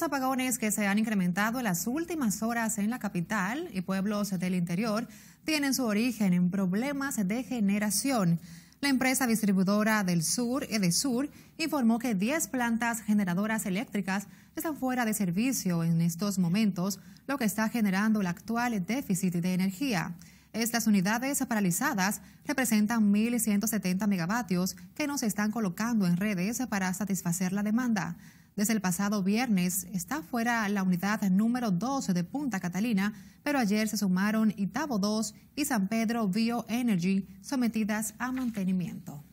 los apagones que se han incrementado en las últimas horas en la capital y pueblos del interior tienen su origen en problemas de generación. La empresa distribuidora del Sur, EDESUR, informó que 10 plantas generadoras eléctricas están fuera de servicio en estos momentos, lo que está generando el actual déficit de energía. Estas unidades paralizadas representan 1.170 megavatios que no se están colocando en redes para satisfacer la demanda. Desde el pasado viernes está fuera la unidad número 12 de Punta Catalina, pero ayer se sumaron Itabo 2 y San Pedro Bio Energy sometidas a mantenimiento.